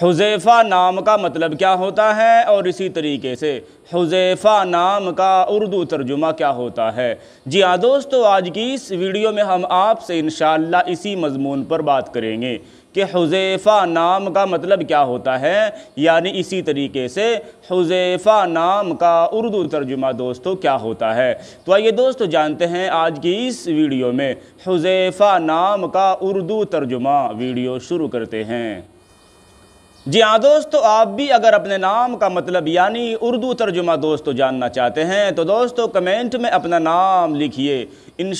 हुजैफ़ा नाम का मतलब क्या होता है और इसी तरीके से हुजैफ़ा नाम का उर्दू तर्जुमा क्या होता है जी हाँ दोस्तों आज की इस वीडियो में हम आपसे इन इसी मजमून पर बात करेंगे कि हुजैफ़ा नाम का मतलब क्या होता है यानी इसी तरीके से हुजैफ़ा नाम का उर्दू तर्जुमा दोस्तों क्या होता है तो आइए दोस्तों जानते हैं आज की इस वीडियो में हुजैफ़ा नाम का उर्दू तर्जुमा वीडियो शुरू करते हैं जी हाँ दोस्तों तो आप भी अगर अपने नाम का मतलब यानी उर्दू तर्जुमा दोस्तों जानना चाहते हैं तो दोस्तों तो कमेंट में अपना नाम लिखिए इन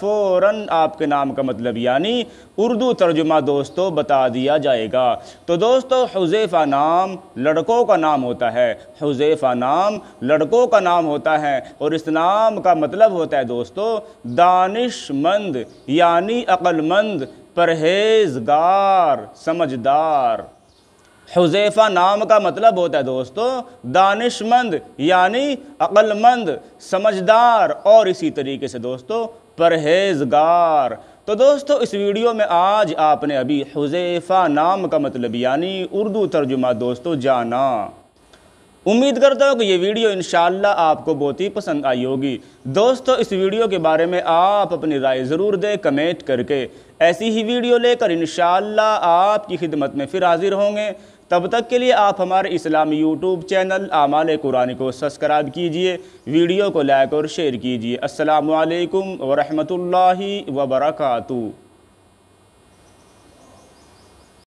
फ़ौर आपके नाम का मतलब यानी उर्दू तर्जुमा दोस्तों बता दिया जाएगा तो दोस्तों तो हुज़ैफ़ा नाम लड़कों का नाम होता है हुज़ैफ़ा नाम लड़कों का नाम होता है और इस नाम का मतलब होता है दोस्तों दानिशमंद यानी अक्लमंद परहेजगार समझदार हुजैफा नाम का मतलब होता है दोस्तों दानिशमंद यानी अक्लमंद समझदार और इसी तरीके से दोस्तों परहेजगार तो दोस्तों इस वीडियो में आज आपने अभी हुजैफा नाम का मतलब यानी उर्दू तर्जुमा दोस्तों जाना उम्मीद करता हूँ कि ये वीडियो इन आपको बहुत ही पसंद आई होगी दोस्तों इस वीडियो के बारे में आप अपनी राय ज़रूर दें कमेंट करके ऐसी ही वीडियो लेकर इन आपकी खिदमत में फिर हाजिर होंगे तब तक के लिए आप हमारे इस्लामी यूट्यूब चैनल आमाल कुरान को सब्सक्राइब कीजिए वीडियो को लाइक और शेयर कीजिए असलकम वरहमल वबरकू